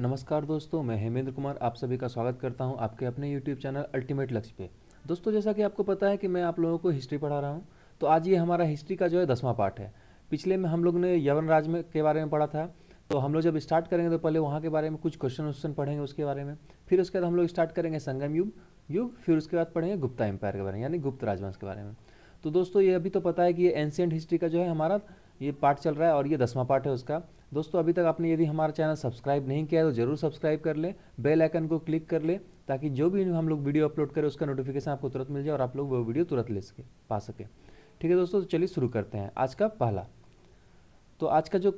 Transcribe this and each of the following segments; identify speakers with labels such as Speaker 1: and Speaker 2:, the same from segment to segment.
Speaker 1: नमस्कार दोस्तों मैं हेमेंद्र कुमार आप सभी का स्वागत करता हूं आपके अपने YouTube चैनल अल्टीमेट लक्ष्य पे दोस्तों जैसा कि आपको पता है कि मैं आप लोगों को हिस्ट्री पढ़ा रहा हूं तो आज ये हमारा हिस्ट्री का जो है दसवां पार्ट है पिछले में हम लोग ने यवन राज में के बारे में पढ़ा था तो हम लोग जब स्टार्ट करेंगे तो पहले वहाँ के बारे में कुछ क्वेश्चन वोश्चन पढ़ेंगे उसके बारे में फिर उसके बाद हम लोग स्टार्ट करेंगे संगम युग युग फिर उसके बाद पढ़ेंगे गुप्ता एम्पायर के बारे में यानी गुप्त राजवंश के बारे में तो दोस्तों ये अभी तो पता है कि ये एंशियंट हिस्ट्री का जो है हमारा ये पार्ट चल रहा है और ये दसवां पार्ट है उसका दोस्तों अभी तक आपने यदि हमारा चैनल सब्सक्राइब नहीं किया है तो जरूर सब्सक्राइब कर लें बेल आइकन को क्लिक कर लें ताकि जो भी हम लोग वीडियो अपलोड करें उसका नोटिफिकेशन आपको तुरंत मिल जाए और आप लोग वो वीडियो तुरंत ले सके पा सके ठीक है दोस्तों तो चलिए शुरू करते हैं आज का पहला तो आज का जो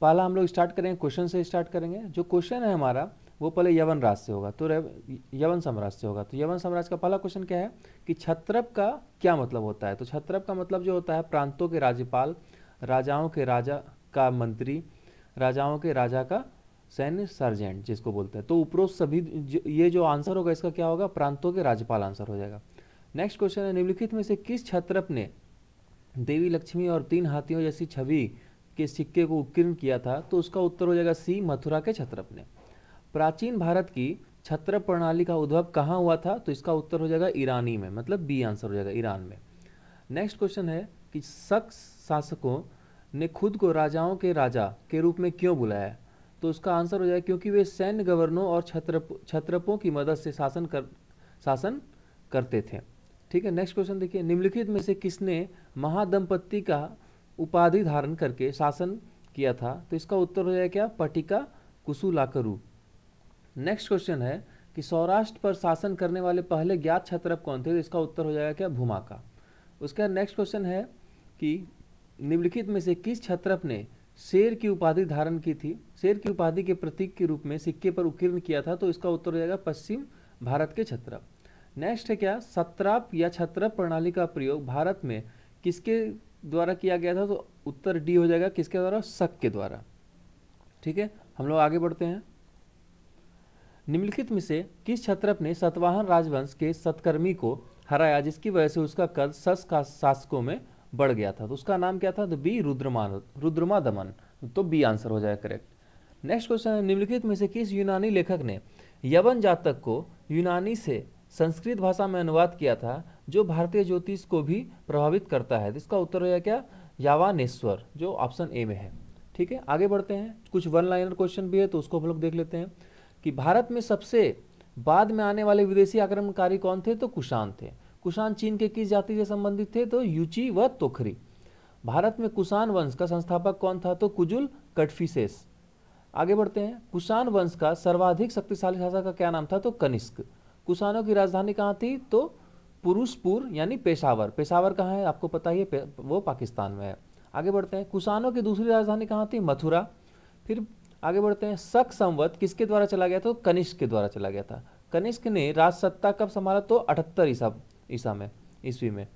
Speaker 1: पहला हम लोग स्टार्ट करेंगे क्वेश्चन से स्टार्ट करेंगे जो क्वेश्चन है हमारा वो पहले यवन राज से होगा तो यवन साम्राज्य से होगा तो यवन साम्राज्य का पहला क्वेश्चन क्या है कि छत्रप का क्या मतलब होता है तो छत्रप का मतलब जो होता है प्रांतों के राज्यपाल राजाओं के राजा का मंत्री राजाओं के राजा का सैन्य सर्जेंट जिसको बोलते हैं तो उपरोक्त सभी ये जो आंसर होगा इसका क्या होगा प्रांतों के राज्यपाल आंसर हो जाएगा नेक्स्ट क्वेश्चन है निम्नलिखित में से किस छत्रप ने देवी लक्ष्मी और तीन हाथियों जैसी छवि के सिक्के को उत्कीर्ण किया था तो उसका उत्तर हो जाएगा सी मथुरा के छत्रप ने प्राचीन भारत की छत्र प्रणाली का उद्भव कहाँ हुआ था तो इसका उत्तर हो जाएगा ईरानी में मतलब बी आंसर हो जाएगा ईरान में नेक्स्ट क्वेश्चन है कि शख्स शासकों ने खुद को राजाओं के राजा के रूप में क्यों बुलाया तो उसका आंसर हो जाएगा क्योंकि वे सैन्य गवर्नों और छत्रप छत्रपों की मदद से शासन कर शासन करते थे ठीक है नेक्स्ट क्वेश्चन देखिए निम्नलिखित में से किसने महादंपत्ति का उपाधि धारण करके शासन किया था तो इसका उत्तर हो जाएगा क्या पटिका कुसुलाकरु नेक्स्ट क्वेश्चन है कि सौराष्ट्र पर शासन करने वाले पहले ज्ञात छत्रप कौन थे तो इसका उत्तर हो जाएगा क्या भूमा का उसके बाद नेक्स्ट क्वेश्चन है कि निम्नलिखित में से किस छत्रप ने शेर की उपाधि धारण की थी शेर की उपाधि के प्रतीक के रूप में सिक्के पर उकीर्ण किया था तो इसका उत्तर हो जाएगा पश्चिम भारत के छत्रप नेक्स्ट है क्या सत्राप या छत्रप प्रणाली का प्रयोग भारत में किसके द्वारा किया गया था तो उत्तर डी हो जाएगा किसके द्वारा शक के द्वारा ठीक है हम लोग आगे बढ़ते हैं निम्नलिखित में से किस छत्रप ने सतवाहन राजवंश के सत्कर्मी को हराया जिसकी वजह से उसका कद सस का शासकों में बढ़ गया था तो उसका नाम क्या था तो बी रुद्रमान रुद्रमा दमन तो बी आंसर हो जाएगा करेक्ट नेक्स्ट क्वेश्चन है निम्नलिखित में से किस यूनानी लेखक ने यवन जातक को यूनानी से संस्कृत भाषा में अनुवाद किया था जो भारतीय ज्योतिष को भी प्रभावित करता है तो इसका उत्तर हो क्या यावानेश्वर जो ऑप्शन ए में है ठीक है आगे बढ़ते हैं कुछ वन लाइनर क्वेश्चन भी है तो उसको हम लोग देख लेते हैं कि भारत में सबसे बाद में आने वाले विदेशी आक्रमणकारी कौन थे तो कुशान थे कुषाण चीन के किस जाति से संबंधित थे तो यूची व तोखरी भारत में कुषाण वंश का संस्थापक कौन था तो कुजुल कटफिसेस आगे बढ़ते हैं कुषाण वंश का सर्वाधिक शक्तिशाली शासक का क्या नाम था तो कनिष्क कुषाणों की राजधानी कहाँ थी तो पुरुषपुर यानी पेशावर पेशावर कहाँ है आपको पता ही है वो पाकिस्तान में है आगे बढ़ते हैं कुषाणों की दूसरी राजधानी कहाँ थी मथुरा फिर आगे बढ़ते हैं शक संवत किसके द्वारा चला गया था तो कनिष्क के द्वारा चला गया था कनिष्क ने राजसत्ता कब संभाला तो अठहत्तर ईसा ईसा में ईस्वी में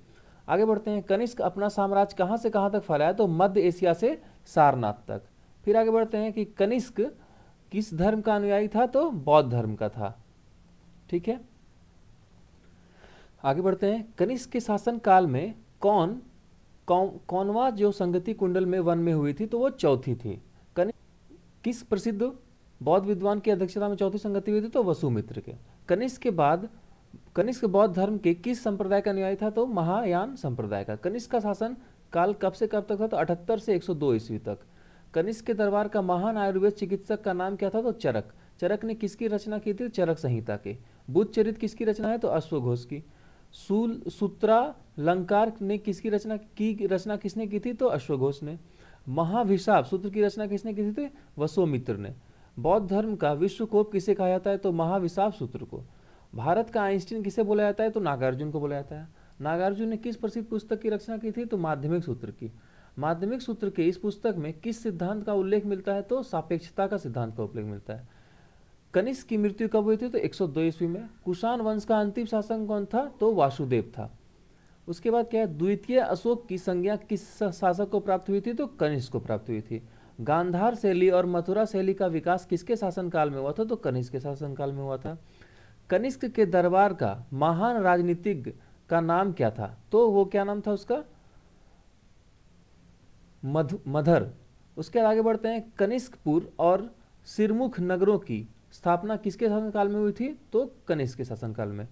Speaker 1: आगे बढ़ते हैं कनिष्क अपना साम्राज्य कहाँ से कहाँ तक फैलाया तो मध्य एशिया से सारनाथ तक फिर आगे बढ़ते हैं कि कनिष्क किस धर्म का अनुयायी था तो बौद्ध धर्म का था ठीक है आगे बढ़ते हैं कनिष्क के शासन काल में कौन कौन कौनवा जो संगति कुंडल में वन में हुई थी तो वो चौथी थी कनिष्क किस प्रसिद्ध बौद्ध विद्वान की अध्यक्षता में चौथी संगति हुई थी तो वसुमित्र के कनिष्क के बाद कनिष्क बौद्ध धर्म के किस संप्रदाय का अनुयायी था तो महायान संप्रदाय का कनिष्क का शासन काल कब से कब तक था तो अठहत्तर से 102 ईस्वी तक कनिष्क के दरबार का महान आयुर्वेद चिकित्सक का नाम क्या था तो चरक चरक ने किसकी रचना की थी चरक संहिता के बुद्ध चरित किसकी रचना है तो अश्वघोष की सूल सूत्रा लंकार ने किसकी रचना की रचना किसने की थी तो अश्वघोष ने महाभिशाप सूत्र की रचना किसने की थी तो वसोमित्र ने बौद्ध धर्म का विश्वकोप किसे कहा जाता है तो महाविशाप सूत्र को भारत का आइंस्टीन किसे बोला जाता है तो नागार्जुन को बोला जाता है नागार्जुन ने किस प्रसिद्ध पुस्तक की रचना की थी तो माध्यमिक सूत्र की माध्यमिक सूत्र के इस पुस्तक में किस सिद्धांत का उल्लेख मिलता है तो सापेक्षता का सिद्धांत का उल्लेख मिलता है कनिष्क की मृत्यु कब हुई थी तो 102 ईस्वी में कुषाण वंश का अंतिम शासन कौन था तो वासुदेव था उसके बाद क्या है द्वितीय अशोक की संज्ञा किस शासक को प्राप्त हुई थी तो कनिष्क को प्राप्त हुई थी गांधार शैली और मथुरा शैली का विकास किसके शासनकाल में हुआ था तो कनिष्क के शासनकाल में हुआ था कनिष्क के दरबार का महान राजनीतिज्ञ का नाम क्या था तो वो क्या नाम था उसका मध मधर उसके आगे बढ़ते हैं कनिष्कपुर और सिरमुख नगरों की स्थापना किसके शासनकाल में हुई थी तो कनिष्क के शासनकाल में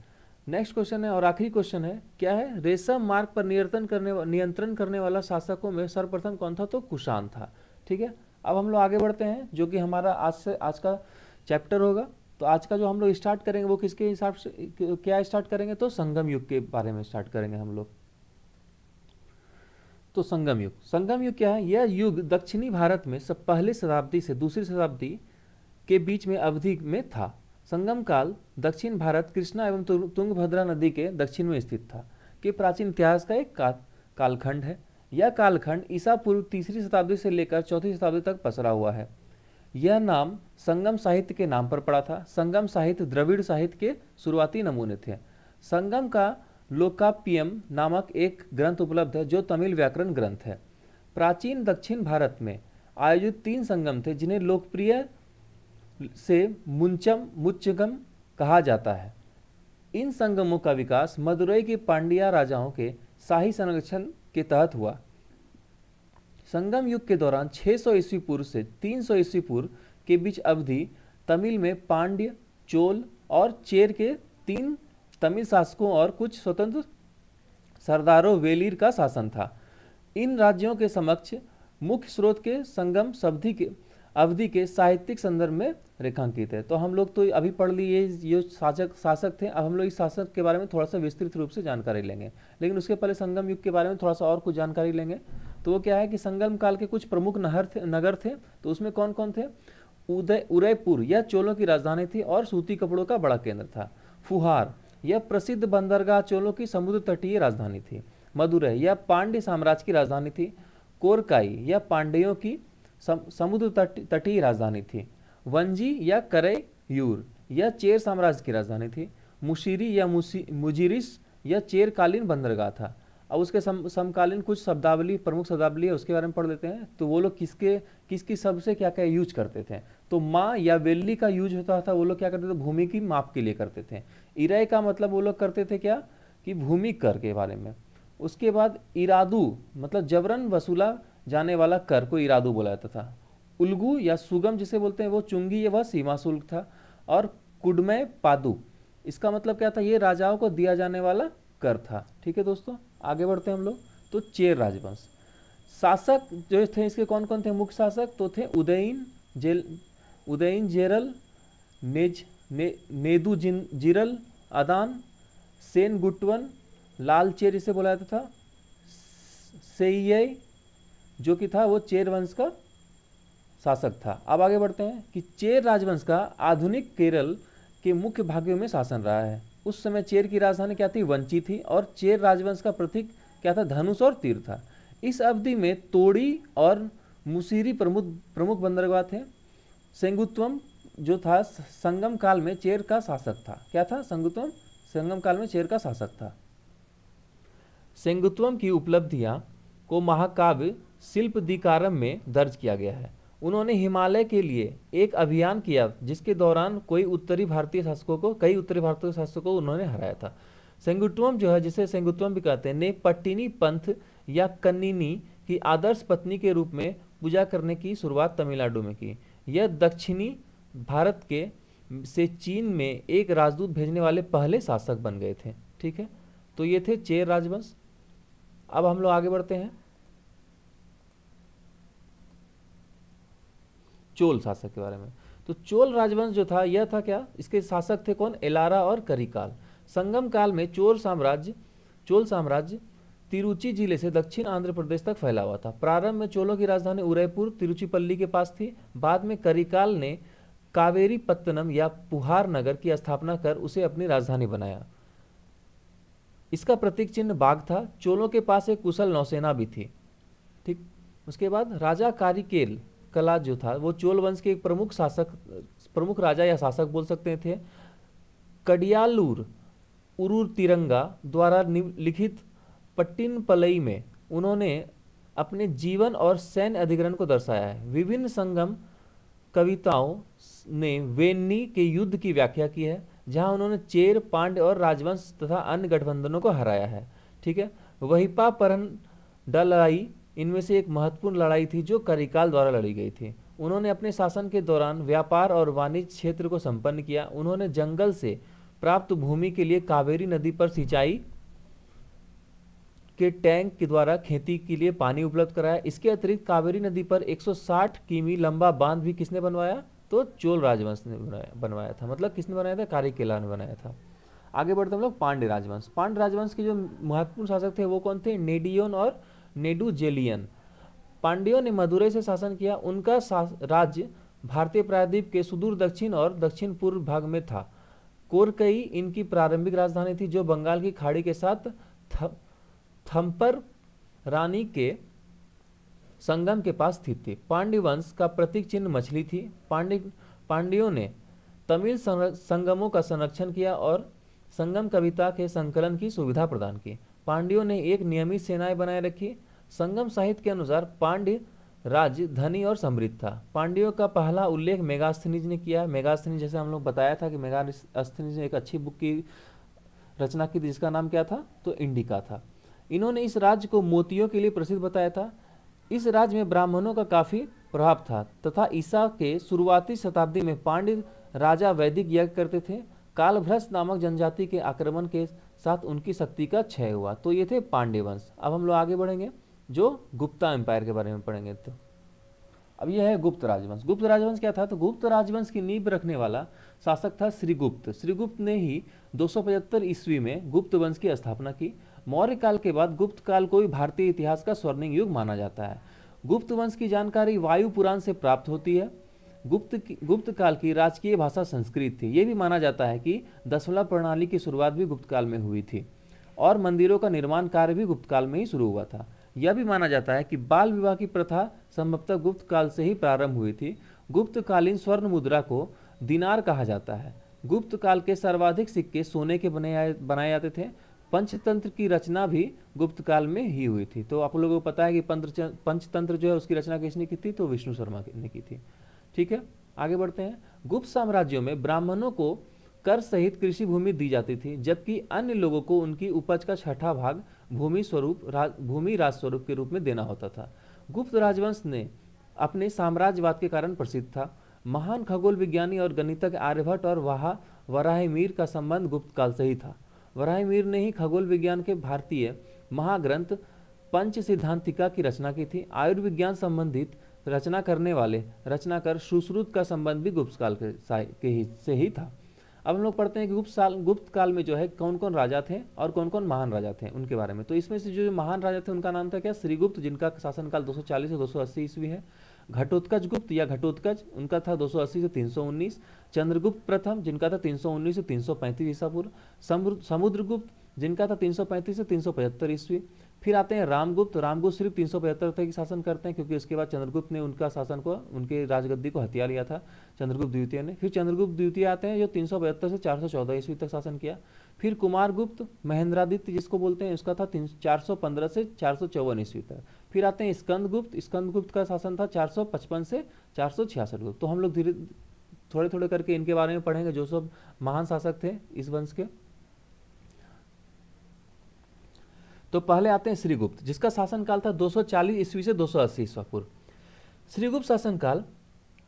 Speaker 1: नेक्स्ट क्वेश्चन है और आखिरी क्वेश्चन है क्या है रेशम मार्ग पर नियंत्रण करने नियंत्रण करने वाला शासकों में सर्वप्रथम कौन था तो कुशान था ठीक है अब हम लोग आगे बढ़ते हैं जो कि हमारा आज से आज का चैप्टर होगा तो आज का जो हम लोग स्टार्ट करेंगे वो किसके हिसाब से क्या स्टार्ट करेंगे तो संगम युग के बारे में स्टार्ट करेंगे हम लोग तो संगम युग संगम युग क्या है यह युग दक्षिणी भारत में सब पहले शताब्दी से दूसरी शताब्दी के बीच में अवधि में था संगम काल दक्षिण भारत कृष्णा एवं तुंगभद्रा नदी के दक्षिण में स्थित था के प्राचीन इतिहास का एक का, कालखंड है यह कालखंड ईसा पूर्व तीसरी शताब्दी से लेकर चौथी शताब्दी तक पसरा हुआ है यह नाम संगम साहित्य के नाम पर पड़ा था संगम साहित्य द्रविड़ साहित्य के शुरुआती नमूने थे संगम का लोकाप्यम नामक एक ग्रंथ उपलब्ध है जो तमिल व्याकरण ग्रंथ है प्राचीन दक्षिण भारत में आयोजित तीन संगम थे जिन्हें लोकप्रिय से मुंचम मुच्चगम कहा जाता है इन संगमों का विकास मदुरई के पांड्या राजाओं के शाही संरक्षण के तहत हुआ संगम युग के दौरान 600 सौ ईस्वी पूर्व से 300 सौ ईस्वी पूर्व के बीच अवधि तमिल में पांड्य चोल और चेर के तीन तमिल शासकों और कुछ स्वतंत्र सरदारों वेलीर का शासन था इन राज्यों के समक्ष मुख्य स्रोत के संगम शब्दी के अवधि के साहित्यिक संदर्भ में रेखांकित है तो हम लोग तो अभी पढ़ लिए ये शासक शासक थे अब हम लोग इस शासक के बारे में थोड़ा सा विस्तृत रूप से जानकारी लेंगे लेकिन उसके पहले संगम युग के बारे में थोड़ा सा और कुछ जानकारी लेंगे तो वो क्या है कि संगम काल के कुछ प्रमुख नहर थे नगर थे तो उसमें कौन कौन थे उदय उदयपुर यह चोलों की राजधानी थी और सूती कपड़ों का बड़ा केंद्र था फुहार यह प्रसिद्ध बंदरगाह चोलों की समुद्र तटीय राजधानी थी मदुरै यह पांड्य साम्राज्य की राजधानी थी कोरकाई यह पांड्यों की समुद्र तटीय राजधानी थी वंजी या करेयूर यह चेर साम्राज्य की राजधानी थी मुशीरी या मुसी मुजीरिस यह चेरकालीन बंदरगाह था अब उसके सम, समकालीन कुछ शब्दावली प्रमुख शब्दावली है उसके बारे में पढ़ लेते हैं तो वो लोग किसके किसकी शब्द से क्या क्या यूज करते थे तो माँ या वेल्ली का यूज होता था वो लोग क्या करते थे भूमि की माप के लिए करते थे इराय का मतलब वो लोग करते थे क्या कि भूमि कर के बारे में उसके बाद इरादू मतलब जबरन वसूला जाने वाला कर को इरादू बोला जाता था उलगू या सुगम जिसे बोलते हैं वो चुंगी वह सीमा शुल्क था और कुडमय पादू इसका मतलब क्या था ये राजाओं को दिया जाने वाला कर था ठीक है दोस्तों आगे बढ़ते हैं हम लोग तो चेर राजवंश शासक जो थे इसके कौन कौन थे मुख्य शासक तो थे उदयन जेल उदयन जेरल नेज ने, नेदू जिन जिरल अदान सेन गुटवन लाल चेर इसे बोला जाता था सेय जो कि था वो चेर वंश का शासक था अब आगे बढ़ते हैं कि चेर राजवंश का आधुनिक केरल के मुख्य भाग्यों में शासन रहा है उस समय चेर की राजधानी क्या थी वंची थी और चेर राजवंश का प्रतीक क्या था धनुष और तीर था इस अवधि में तोड़ी और मुसीरी प्रमुख प्रमुख बंदरगाह थे सेंगुत्वम जो था संगम काल में चेर का शासक था क्या था संगुत्वम संगम काल में चेर का शासक था सेंगुत्वम की उपलब्धियां को महाकाव्य शिल्प दिकारम में दर्ज किया गया है उन्होंने हिमालय के लिए एक अभियान किया जिसके दौरान कोई उत्तरी भारतीय शासकों को कई उत्तरी भारतीय शासकों को उन्होंने हराया था सेंगुत्वम जो है जिसे सेंगुत्वम भी कहते हैं ने पट्टिनी पंथ या कन्नीनी की आदर्श पत्नी के रूप में पूजा करने की शुरुआत तमिलनाडु में की यह दक्षिणी भारत के से चीन में एक राजदूत भेजने वाले पहले शासक बन गए थे ठीक है तो ये थे चेर राजवंश अब हम लोग आगे बढ़ते हैं चोल शासक के बारे में तो चोल राजवंश जो था यह था क्या इसके शासक थे कौन एलारा और करिकाल संगम काल में चोल साम्राज्य चोल साम्राज्य तिरुचि जिले से दक्षिण आंध्र प्रदेश तक फैला हुआ था प्रारंभ में चोलों की राजधानी उदयपुर तिरुचिपल्ली के पास थी बाद में करिकाल ने कावेरी पत्तनम या पुहार नगर की स्थापना कर उसे अपनी राजधानी बनाया इसका प्रतीक चिन्ह बाघ था चोलों के पास एक कुशल नौसेना भी थी ठीक उसके बाद राजा कारिकेल कला जो था वो चोल वंश के एक प्रमुख शासक प्रमुख राजा या शासक बोल सकते थे कडियालूर उरूर तिरंगा द्वारा लिखित पट्टिन पलई में उन्होंने अपने जीवन और सैन्य अधिग्रहण को दर्शाया है विभिन्न संगम कविताओं ने वेन्नी के युद्ध की व्याख्या की है जहां उन्होंने चेर पांड्य और राजवंश तथा अन्य गठबंधनों को हराया है ठीक है वहीपा परन डलाई इनमें से एक महत्वपूर्ण लड़ाई थी जो करिकाल द्वारा लड़ी गई थी उन्होंने अपने शासन के दौरान व्यापार और वाणिज्य क्षेत्र को संपन्न किया उन्होंने जंगल से प्राप्त भूमि के लिए कावेरी नदी पर सिंचाई के टैंक के द्वारा खेती के लिए पानी उपलब्ध कराया इसके अतिरिक्त कावेरी नदी पर 160 किमी लंबा बांध भी किसने बनवाया तो चोल राजवंश ने बनाया बनवाया था मतलब किसने बनाया था किला ने बनाया था आगे बढ़ते हम लोग पांड्य राजवंश पांड्य राजवंश के जो महत्वपूर्ण शासक थे वो कौन थे नेडियोन और नेडुजेलियन पांड्यों ने मदुरई से शासन किया उनका राज्य भारतीय प्रायद्वीप के सुदूर दक्षिण और दक्षिण पूर्व भाग में था कोरकई इनकी प्रारंभिक राजधानी थी जो बंगाल की खाड़ी के साथ थम्पर रानी के संगम के पास स्थित थी पांड्यवंश का प्रतीक चिन्ह मछली थी पांडे पांड्यों ने तमिल संगमों का संरक्षण किया और संगम कविता के संकलन की सुविधा प्रदान की पांड्यों ने एक नियमित सेनाएं बनाए रखी संगम साहित्य के अनुसार पांड्य राज्य धनी और समृद्ध था पांड्यों का पहला उल्लेख मेगास्थनीज ने किया मेगास्थनीज जैसे हम लोग बताया था कि मेगास्थनीज ने एक अच्छी बुक की रचना की थी जिसका नाम क्या था तो इंडिका था इन्होंने इस राज्य को मोतियों के लिए प्रसिद्ध बताया था इस राज्य में ब्राह्मणों का काफ़ी प्रभाव था तथा ईसा के शुरुआती शताब्दी में पांड्य राजा वैदिक यज्ञ करते थे कालभ्रष्ट नामक जनजाति के आक्रमण के साथ उनकी शक्ति का क्षय हुआ तो ये थे पांडे वंश अब हम लोग आगे बढ़ेंगे जो गुप्ता एम्पायर के बारे में पढ़ेंगे तो अब यह है गुप्त राजवंश गुप्त राजवंश क्या था तो गुप्त राजवंश की नींव रखने वाला शासक था श्रीगुप्त श्रीगुप्त ने ही दो ईस्वी में गुप्त वंश की स्थापना की मौर्य काल के बाद गुप्त काल को भी भारतीय इतिहास का स्वर्णिम युग माना जाता है गुप्त वंश की जानकारी वायु पुराण से प्राप्त होती है गुप्त गुप्त काल की राजकीय भाषा संस्कृत थी ये भी माना जाता है कि दसवला प्रणाली की शुरुआत भी गुप्त काल में हुई थी और मंदिरों का निर्माण कार्य भी गुप्त काल में ही शुरू हुआ था यह भी माना जाता है कि बाल विवाह की प्रथा संभवतः गुप्त काल से ही प्रारंभ हुई थी गुप्तकालीन स्वर्ण मुद्रा को दिनार कहा जाता है गुप्त काल के सर्वाधिक सिक्के सोने के बने बनाए जाते थे पंचतंत्र की रचना भी गुप्त काल में ही हुई थी तो आप लोगों को पता है कि पंचतंत्र जो है उसकी रचना किसने की थी तो विष्णु शर्मा ने की थी ठीक है आगे बढ़ते हैं गुप्त साम्राज्यों में ब्राह्मणों को कर सहित कृषि भूमि दी जाती थी जबकि अन्य लोगों को उनकी उपज का छठा भाग भूमि स्वरूप रा, भूमि राज स्वरूप के रूप में देना होता था गुप्त राजवंश ने अपने साम्राज्यवाद के कारण प्रसिद्ध था महान खगोल विज्ञानी और गणितज्ञ आर्यभट्ट और वाह वराहमीर का संबंध गुप्त काल से ही था वराहमीर ने ही खगोल विज्ञान के भारतीय महाग्रंथ पंच सिद्धांतिका की रचना की थी आयुर्विज्ञान संबंधित रचना करने वाले रचनाकर सुश्रुत का संबंध भी गुप्त काल के, ही से ही था अब हम लोग पढ़ते हैं कि गुप्त साल गुप्त काल में जो है कौन कौन राजा थे और कौन कौन महान राजा थे उनके बारे में तो इसमें से जो महान राजा थे उनका नाम था क्या श्रीगुप्त जिनका शासनकाल 240 से 280 ईस्वी है घटोत्कच गुप्त या घटोत्कच उनका था 280 से 319 चंद्रगुप्त प्रथम जिनका था 319 से 335 ईसा पूर्व समुद्रगुप्त जिनका था 335 से 375 ईस्वी फिर आते हैं रामगुप्त रामगुप्त सिर्फ तीन तक ही शासन करते हैं क्योंकि उसके बाद चंद्रगुप्त ने उनका शासन को उनके राजगद्दी को हत्या लिया था चंद्रगुप्त द्वितीय ने फिर चंद्रगुप्त द्वितीय आते हैं जो तीन से चार सौ ईस्वी तक शासन किया फिर कुमारगुप्त महेंद्रादित्य जिसको बोलते हैं उसका था तीन चार सौ पंद्रह से चार सौ चौवन ईस्वी तक फिर आते हैं स्कंदगुप्त स्कंदगुप्त का शासन था चार सौ पचपन से चार सौ छियासठ गुप्त तो हम लोग धीरे थोड़े थोड़े करके इनके बारे में पढ़ेंगे जो सब महान शासक थे इस वंश के तो पहले आते हैं श्रीगुप्त जिसका शासनकाल था 240 ईस्वी से 280 ईस्वा पूर्व श्रीगुप्त शासनकाल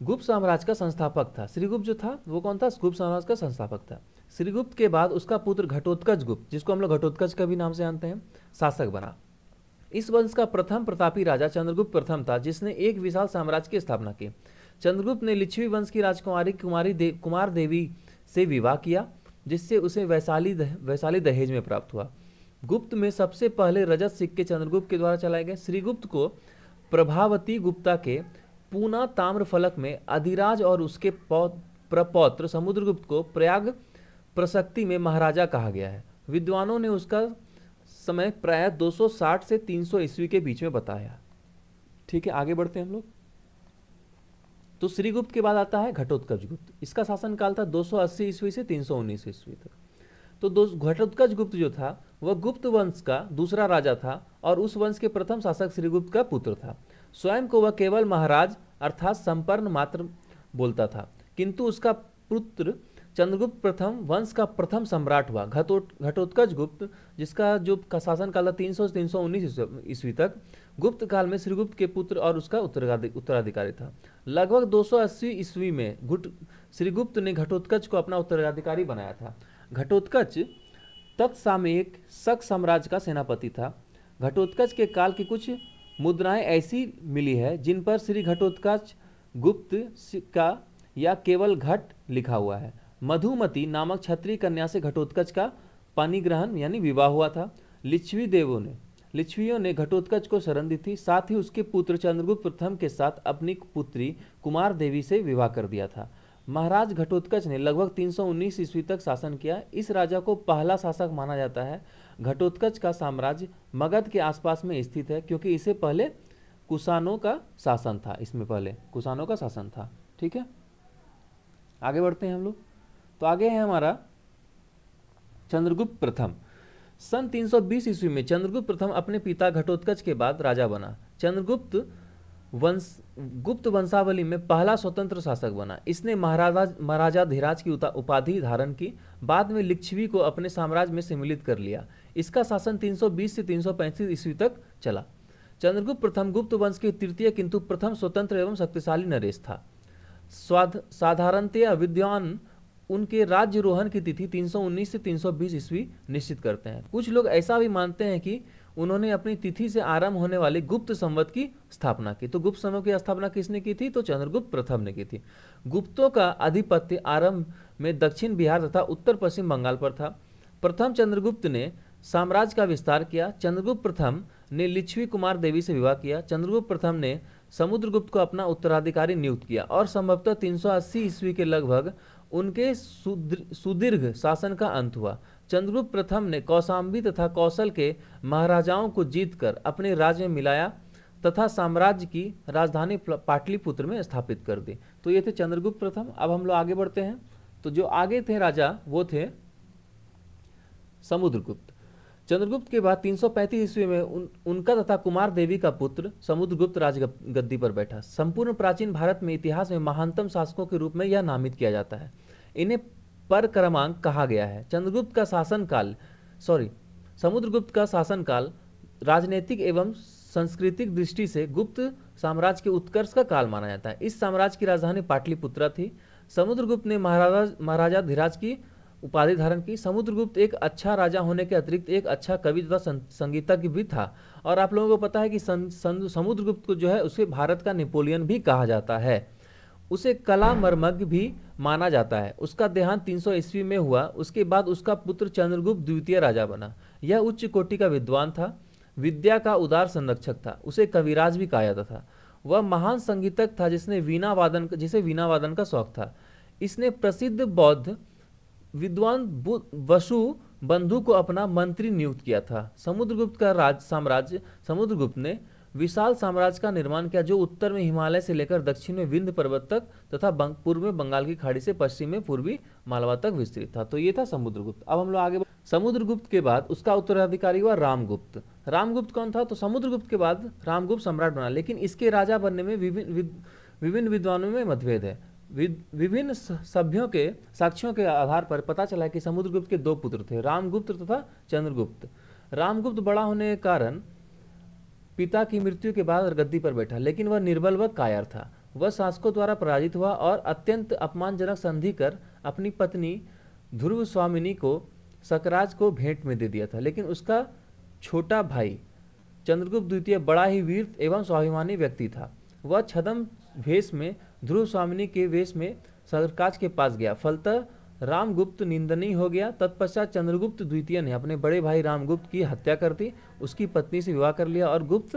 Speaker 1: गुप्त साम्राज्य का संस्थापक था श्रीगुप्त जो था वो कौन था गुप्त साम्राज्य का संस्थापक था श्रीगुप्त के बाद उसका पुत्र घटोत्कच गुप्त जिसको हम लोग घटोत्कच का भी नाम से जानते हैं शासक बना इस वंश का प्रथम प्रतापी राजा चंद्रगुप्त प्रथम था जिसने एक विशाल साम्राज्य की स्थापना की चंद्रगुप्त ने लिच्छवी वंश की राजकुमारी कुमारी दे, कुमार देवी से विवाह किया जिससे उसे वैशाली वैशाली दहेज में प्राप्त हुआ गुप्त में सबसे पहले रजत सिक्के चंद्रगुप्त के द्वारा चलाए गए श्रीगुप्त को प्रभावती गुप्ता के पूना ताम्र फलक में अधिराज और उसके प्रपौत्र समुद्रगुप्त को प्रयाग प्रसक्ति में महाराजा कहा गया है विद्वानों ने उसका समय प्राय 260 से 300 ईस्वी के बीच में बताया ठीक है आगे बढ़ते हैं हम लोग तो श्रीगुप्त के बाद आता है घटोत्कच गुप्त इसका शासनकाल था 280 ईस्वी से 319 ईस्वी तक तो दो घटोत्कच गुप्त जो था वह गुप्त वंश का दूसरा राजा था और उस वंश के प्रथम शासक श्रीगुप्त का पुत्र था स्वयं को वह केवल महाराज अर्थात संपन्न मात्र बोलता था किंतु उसका पुत्र चंद्रगुप्त प्रथम वंश का प्रथम सम्राट हुआ घटोट घटोत्कच गुप्त जिसका जो का शासन काल था तीन सौ तीन सौ उन्नीस ईस्वी तक गुप्त काल में श्रीगुप्त के पुत्र और उसका उत्तराधिकारी था लगभग 280 ईस्वी में गुट श्रीगुप्त ने घटोत्कच को अपना उत्तराधिकारी बनाया था घटोत्कच तत्सामयिक शक साम्राज्य का सेनापति था घटोत्कच के काल की कुछ मुद्राएं ऐसी मिली है जिन पर श्री घटोत्कच गुप्त का या केवल घट लिखा हुआ है मधुमती नामक क्षत्रिय कन्या से घटोत्कच का पानी ग्रहण यानी विवाह हुआ था लिच्छवी देवों ने लिच्छवियों ने घटोत्कच को शरण दी थी साथ ही उसके पुत्र चंद्रगुप्त प्रथम के साथ अपनी पुत्री कुमार देवी से विवाह कर दिया था महाराज घटोत्कच ने लगभग 319 ईस्वी तक शासन किया इस राजा को पहला शासक माना जाता है घटोत्कच का साम्राज्य मगध के आसपास में स्थित है क्योंकि इसे पहले कुसानों का शासन था इसमें पहले कुसानों का शासन था ठीक है आगे बढ़ते हैं हम लोग तो आगे है हमारा चंद्रगुप्त प्रथम सन 320 ईस्वी में चंद्रगुप्त प्रथम अपने पिता घटोत्कच के बाद राजा बना चंद्रगुप्त वंश गुप्त वंशावली में पहला स्वतंत्र शासक बना इसने महाराजा महाराजा धीराज की उपाधि धारण की बाद में लिच्छवी को अपने साम्राज्य में सम्मिलित कर लिया इसका शासन 320 से 335 ईस्वी तक चला चंद्रगुप्त प्रथम गुप्त वंश के तृतीय किंतु प्रथम स्वतंत्र एवं शक्तिशाली नरेश था स्वाध साधारणतया विद्वान उनके राज्य रोहन की तिथि 319 से 320 ईस्वी निश्चित करते हैं कुछ लोग ऐसा भी मानते हैं कि उन्होंने अपनी तिथि से आरंभ होने वाली गुप्त संवत की स्थापना की तो गुप्त संवत की स्थापना किसने की थी तो चंद्रगुप्त प्रथम ने की थी गुप्तों का आधिपत्य आरंभ में दक्षिण बिहार तथा उत्तर पश्चिम बंगाल पर था प्रथम चंद्रगुप्त ने साम्राज्य का विस्तार किया चंद्रगुप्त प्रथम ने लिच्छवी कुमार देवी से विवाह किया चंद्रगुप्त प्रथम ने समुद्रगुप्त को अपना उत्तराधिकारी नियुक्त किया और संभवतः 380 ईस्वी के लगभग उनके सुदीर्घ शासन का अंत हुआ चंद्रगुप्त प्रथम ने कौशाम्बी तथा कौशल के महाराजाओं को जीतकर अपने राज्य में मिलाया तथा साम्राज्य की राजधानी पाटलिपुत्र में स्थापित कर दी तो ये थे चंद्रगुप्त प्रथम अब हम लोग आगे बढ़ते हैं तो जो आगे थे राजा वो थे समुद्रगुप्त चंद्रगुप्त के बाद 335 ईस्वी में उन, उनका तथा कुमार देवी का पुत्र समुद्रगुप्त राज गद्दी पर बैठा संपूर्ण प्राचीन भारत में इतिहास में महानतम शासकों के रूप में यह नामित किया जाता है इन्हें पर क्रमांक कहा गया है चंद्रगुप्त का शासनकाल सॉरी समुद्रगुप्त का शासनकाल राजनीतिक एवं सांस्कृतिक दृष्टि से गुप्त साम्राज्य के उत्कर्ष का काल माना जाता है इस साम्राज्य की राजधानी पाटलिपुत्रा थी समुद्रगुप्त ने महाराजा महाराजा धीराज की उपाधि धारण की समुद्रगुप्त एक अच्छा राजा होने के अतिरिक्त एक अच्छा कवि तथा संगीतज्ञ भी था और आप लोगों को पता है कि समुद्रगुप्त को जो है उसे भारत का नेपोलियन भी कहा जाता है उसे कला मर्मज्ञ भी माना जाता है उसका देहांत 300 सौ ईस्वी में हुआ उसके बाद उसका पुत्र चंद्रगुप्त द्वितीय राजा बना यह उच्च कोटि का विद्वान था विद्या का उदार संरक्षक था उसे कविराज भी कहा जाता था वह महान संगीतक था जिसने वीणा वादन जिसे वीणा वादन का शौक था इसने प्रसिद्ध बौद्ध विद्वान वसु बंधु को अपना मंत्री नियुक्त किया था समुद्रगुप्त का राज साम्राज्य समुद्रगुप्त ने विशाल साम्राज्य का निर्माण किया जो उत्तर में हिमालय से लेकर दक्षिण में विंध्य पर्वत तक तथा पूर्व में बंगाल की खाड़ी से पश्चिम में पूर्वी मालवा तक विस्तृत था तो ये था समुद्रगुप्त अब हम लोग आगे समुद्रगुप्त के बाद उसका उत्तराधिकारी हुआ रामगुप्त रामगुप्त कौन था तो समुद्रगुप्त के बाद रामगुप्त सम्राट बना लेकिन इसके राजा बनने में विभिन्न विभिन्न विद्वानों में मतभेद है विभिन्न सभ्यों के साक्ष्यों के आधार पर पता चला कि समुद्रगुप्त के दो पुत्र थे रामगुप्त तथा चंद्रगुप्त रामगुप्त बड़ा होने के कारण पिता की मृत्यु के बाद गद्दी पर बैठा लेकिन वह निर्बल व कायर था वह शासकों द्वारा पराजित हुआ और अत्यंत अपमानजनक संधि कर अपनी पत्नी ध्रुव स्वामिनी को सकराज को भेंट में दे दिया था लेकिन उसका छोटा भाई चंद्रगुप्त द्वितीय बड़ा ही वीर एवं स्वाभिमानी व्यक्ति था वह छदम वेश में ध्रुव स्वामिनी के वेश में सरकाज के पास गया फलतः रामगुप्त निंदनीय हो गया तत्पश्चात चंद्रगुप्त द्वितीय ने अपने बड़े भाई रामगुप्त की हत्या कर दी उसकी पत्नी से विवाह कर लिया और गुप्त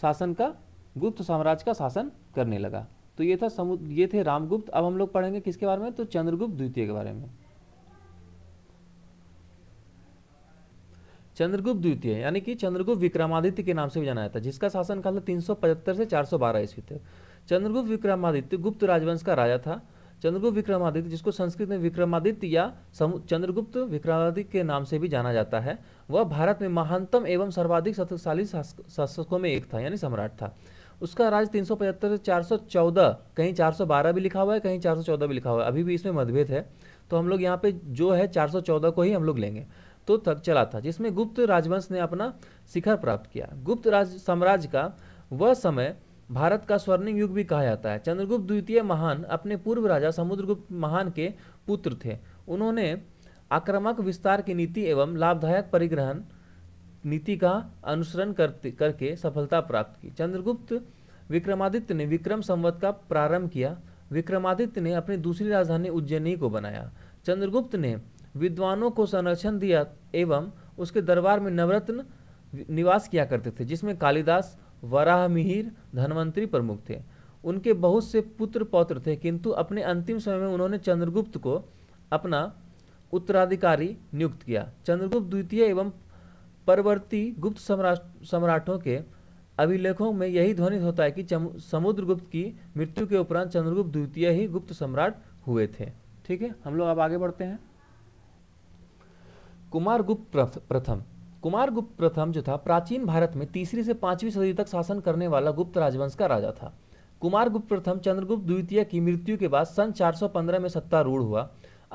Speaker 1: शासन का गुप्त साम्राज्य का शासन करने लगा तो ये था समु ये थे रामगुप्त अब हम लोग पढ़ेंगे किसके बारे में तो चंद्रगुप्त द्वितीय के बारे में चंद्रगुप्त द्वितीय यानी कि चंद्रगुप्त विक्रमादित्य के नाम से भी जाना जाता है जिसका काल था तीन से चार सौ ईस्वी तक चंद्रगुप्त विक्रमादित्य गुप्त राजवंश का राजा था चंद्रगुप्त विक्रमादित्य जिसको संस्कृत में विक्रमादित्य या चंद्रगुप्त विक्रमादित्य के नाम से भी जाना जाता है वह भारत में महानतम एवं सर्वाधिक शक्तिशाली शासकों में एक था यानी सम्राट था उसका राज 375 से 414 कहीं 412 भी लिखा हुआ है कहीं 414 भी लिखा हुआ है अभी भी इसमें मतभेद है तो हम लोग यहाँ पे जो है 414 को ही हम लोग लेंगे तो तक चला था जिसमें गुप्त राजवंश ने अपना शिखर प्राप्त किया गुप्त राज साम्राज्य का वह समय भारत का स्वर्णिम युग भी कहा जाता है चंद्रगुप्त द्वितीय महान अपने पूर्व राजा समुद्रगुप्त महान के पुत्र थे उन्होंने आक्रामक विस्तार की नीति एवं लाभदायक परिग्रहण नीति का अनुसरण करते करके सफलता प्राप्त की चंद्रगुप्त विक्रमादित्य ने विक्रम संवत का प्रारंभ किया विक्रमादित्य ने अपनी दूसरी राजधानी उज्जैनी को बनाया चंद्रगुप्त ने विद्वानों को संरक्षण दिया एवं उसके दरबार में नवरत्न निवास किया करते थे जिसमें कालिदास वराह मिहिर धनवंतरी प्रमुख थे उनके बहुत से पुत्र पौत्र थे किंतु अपने अंतिम समय में उन्होंने चंद्रगुप्त को अपना उत्तराधिकारी नियुक्त किया चंद्रगुप्त द्वितीय एवं परवर्ती गुप्त सम्राट सम्राटों के अभिलेखों में यही ध्वनित होता है कि समुद्रगुप्त की मृत्यु के उपरांत चंद्रगुप्त द्वितीय ही गुप्त सम्राट हुए थे ठीक है हम लोग अब आगे बढ़ते हैं कुमारगुप्त प्रथम कुमार गुप्त प्रथम जो था प्राचीन भारत में तीसरी से पांचवी सदी तक शासन करने वाला गुप्त राजवंश का राजा था कुमार गुप्त प्रथम चंद्रगुप्त द्वितीय की मृत्यु के बाद सन 415 में सत्तारूढ़ हुआ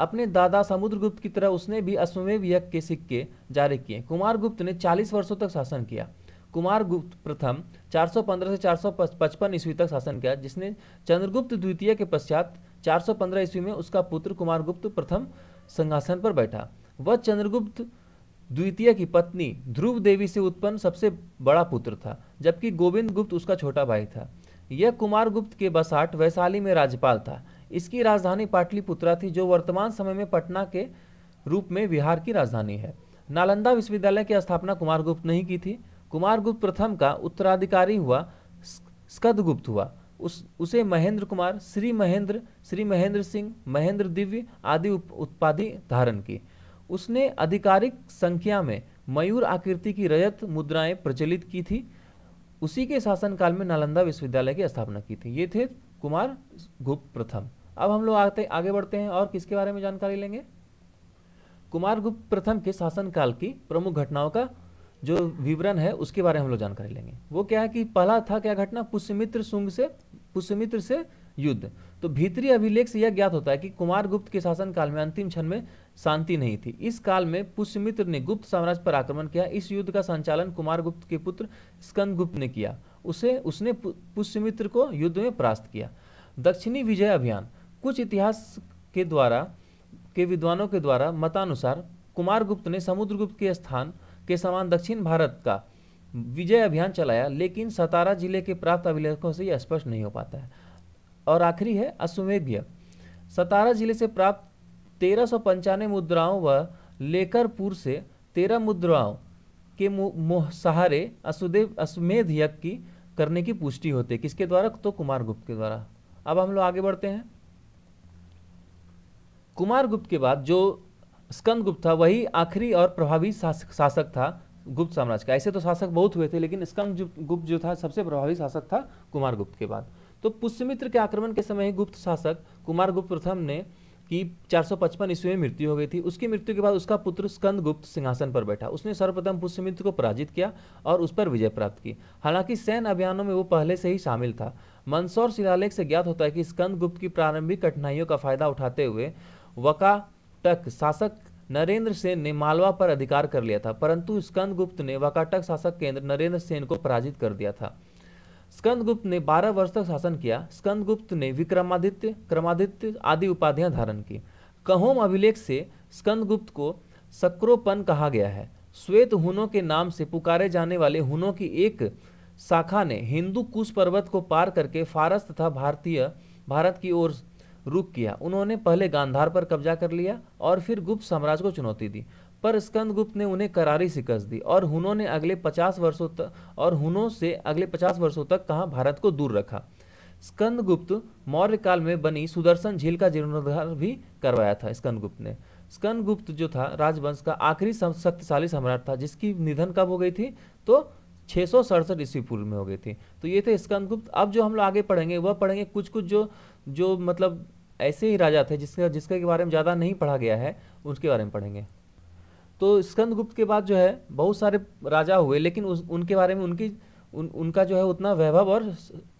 Speaker 1: अपने दादा समुद्रगुप्त की तरह उसने भी अश्वमेव यज्ञ के सिक्के जारी किए कुमार गुप्त ने 40 वर्षों तक शासन किया कुमार गुप्त प्रथम 415 से 455 ईस्वी तक शासन किया जिसने चंद्रगुप्त द्वितीय के पश्चात 415 ईस्वी में उसका पुत्र कुमार गुप्त प्रथम सिंहासन पर बैठा वह चंद्रगुप्त द्वितीय की पत्नी ध्रुव देवी से उत्पन्न सबसे बड़ा पुत्र था जबकि गोविंद गुप्त उसका छोटा भाई था यह कुमार गुप्त के बसाट वैशाली में राज्यपाल था इसकी राजधानी पाटलिपुत्रा थी जो वर्तमान समय में पटना के रूप में बिहार की राजधानी है नालंदा विश्वविद्यालय की स्थापना कुमार गुप्त ने ही की थी कुमार गुप्त प्रथम का उत्तराधिकारी हुआ स्कदगुप्त हुआ उस उसे महेंद्र कुमार श्री महेंद्र श्री महेंद्र सिंह महेंद्र दिव्य आदि उत्पादी धारण की उसने आधिकारिक संख्या में मयूर आकृति की रजत मुद्राएं प्रचलित की थी उसी के शासनकाल में नालंदा विश्वविद्यालय की स्थापना की थी ये थे कुमार गुप्त प्रथम अब हम लोग आते आगे बढ़ते हैं और किसके बारे में जानकारी लेंगे कुमार गुप्त प्रथम के शासनकाल की प्रमुख घटनाओं का जो विवरण है उसके बारे में हम लोग जानकारी लेंगे वो क्या है कि पहला था क्या घटना पुष्यमित्र शुंग से पुष्यमित्र से युद्ध तो भीतरी अभिलेख से यह ज्ञात होता है कि कुमार गुप्त के शासनकाल में अंतिम क्षण में शांति नहीं थी इस काल में पुष्यमित्र ने गुप्त साम्राज्य पर आक्रमण किया इस युद्ध का संचालन कुमार गुप्त के पुत्र स्कंदगुप्त ने किया उसे उसने पुष्यमित्र को युद्ध में परास्त किया दक्षिणी विजय अभियान कुछ इतिहास के द्वारा के विद्वानों के द्वारा मतानुसार कुमारगुप्त ने समुद्रगुप्त के स्थान के समान दक्षिण भारत का विजय अभियान चलाया लेकिन सतारा जिले के प्राप्त अभिलेखों से यह स्पष्ट नहीं हो पाता है और आखिरी है अश्वमेघ्य सतारा जिले से प्राप्त तेरह सौ पंचानवे मुद्राओं व लेकरपुर से तेरह मुद्राओं के सहारे अश्वदेव अश्वमेध यज्ञ की करने की पुष्टि होती है किसके द्वारा तो कुमार गुप्त के द्वारा अब हम लोग आगे बढ़ते हैं कुमार गुप्त के बाद जो स्कंद गुप्त था वही आखिरी और प्रभावी शासक शासक था गुप्त साम्राज्य का ऐसे तो शासक बहुत हुए थे लेकिन स्कंद गुप्त जो था सबसे प्रभावी शासक था कुमार गुप्त के बाद तो पुष्यमित्र के आक्रमण के समय गुप्त शासक कुमार गुप्त प्रथम ने की 455 ईस्वी में मृत्यु हो गई थी उसकी मृत्यु के बाद उसका पुत्र स्कंद गुप्त सिंहासन पर बैठा उसने सर्वप्रथम पुष्यमित्र को पराजित किया और उस पर विजय प्राप्त की हालांकि सैन अभियानों में वो पहले से ही शामिल था मंदसौर शिलालेख से ज्ञात होता है कि स्कंद गुप्त की प्रारंभिक कठिनाइयों का फायदा उठाते हुए वकाटक शासक नरेंद्र सेन ने मालवा पर अधिकार कर लिया था परंतु स्कंद गुप्त ने वकाटक शासक केंद्र नरेंद्र सेन को पराजित कर दिया था स्कंदगुप्त ने 12 वर्ष तक शासन किया स्कंदगुप्त ने विक्रमादित्य क्रमादित्य आदि उपाधियां धारण की कहोम अभिलेख से स्कंदगुप्त को सक्रोपन कहा गया है श्वेत हुनों के नाम से पुकारे जाने वाले हुनों की एक शाखा ने हिंदू कुश पर्वत को पार करके फारस तथा भारतीय भारत की ओर रुख किया उन्होंने पहले गांधार पर कब्जा कर लिया और फिर गुप्त साम्राज्य को चुनौती दी पर स्कंदगुप्त ने उन्हें करारी शिकस्त दी और हुनों ने अगले पचास वर्षों तक और हुनों से अगले पचास वर्षों तक कहा भारत को दूर रखा स्कंदगुप्त मौर्य काल में बनी सुदर्शन झील का जीर्णोद्धार भी करवाया था स्कंदगुप्त ने स्कंदगुप्त जो था राजवंश का आखिरी शक्तिशाली सम्राट था जिसकी निधन कब हो गई थी तो छः सौ सड़सठ ईस्वी पूर्व में हो गई थी तो ये थे स्कंदगुप्त अब जो हम लोग आगे पढ़ेंगे वह पढ़ेंगे कुछ कुछ जो जो मतलब ऐसे ही राजा थे जिसके जिसके बारे में ज़्यादा नहीं पढ़ा गया है उसके बारे में पढ़ेंगे तो स्कंदगुप्त के बाद जो है बहुत सारे राजा हुए लेकिन उस उनके बारे में उनकी उन उनका जो है उतना वैभव और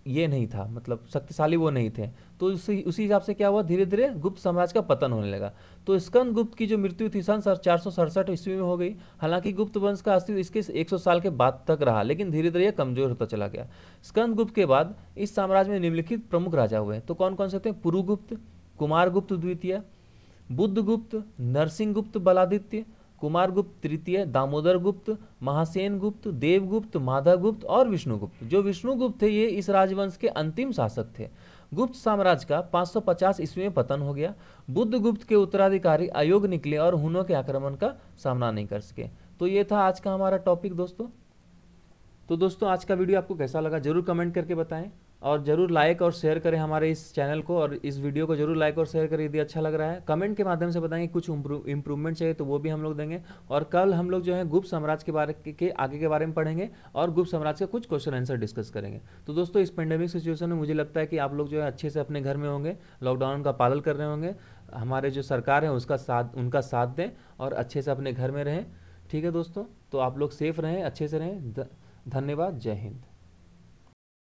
Speaker 1: ये नहीं था मतलब शक्तिशाली वो नहीं थे तो उसी उसी हिसाब से क्या हुआ धीरे धीरे गुप्त साम्राज्य का पतन होने लगा तो स्कंद गुप्त की जो मृत्यु थी सन चार सौ सड़सठ ईस्वी में हो गई हालांकि गुप्त वंश का अस्तित्व इसके 100 साल के बाद तक रहा लेकिन धीरे धीरे यह कमजोर होता चला गया स्कंद गुप्त के बाद इस साम्राज्य में निम्नलिखित प्रमुख राजा हुए तो कौन कौन से थे पुरुगुप्त कुमारगुप्त द्वितीय बुद्धगुप्त नरसिंह गुप्त बलादित्य कुमारगुप्त तृतीय दामोदर गुप्त महासेन गुप्त देवगुप्त माधागुप्त और विष्णुगुप्त जो विष्णुगुप्त थे ये इस राजवंश के अंतिम शासक थे गुप्त साम्राज्य का 550 ईस्वी में पतन हो गया बुद्धगुप्त के उत्तराधिकारी अयोग निकले और हुनों के आक्रमण का सामना नहीं कर सके तो ये था आज का हमारा टॉपिक दोस्तों तो दोस्तों आज का वीडियो आपको कैसा लगा जरूर कमेंट करके बताएं और ज़रूर लाइक और शेयर करें हमारे इस चैनल को और इस वीडियो को जरूर लाइक और शेयर करें यदि अच्छा लग रहा है कमेंट के माध्यम से बताएंगे कुछ इम्प्रूवमेंट चाहिए तो वो भी हम लोग देंगे और कल हम लोग जो है गुप्त साम्राज्य के बारे के आगे के बारे में पढ़ेंगे और गुप्त साम्राज्य का कुछ क्वेश्चन आंसर डिस्कस करेंगे तो दोस्तों इस पेंडेमिक सिचुएशन में मुझे लगता है कि आप लोग जो है अच्छे से अपने घर में होंगे लॉकडाउन का पालन कर रहे होंगे हमारे जो सरकार है उसका साथ उनका साथ दें और अच्छे से अपने घर में रहें ठीक है दोस्तों तो आप लोग सेफ रहें अच्छे से रहें धन्यवाद जय हिंद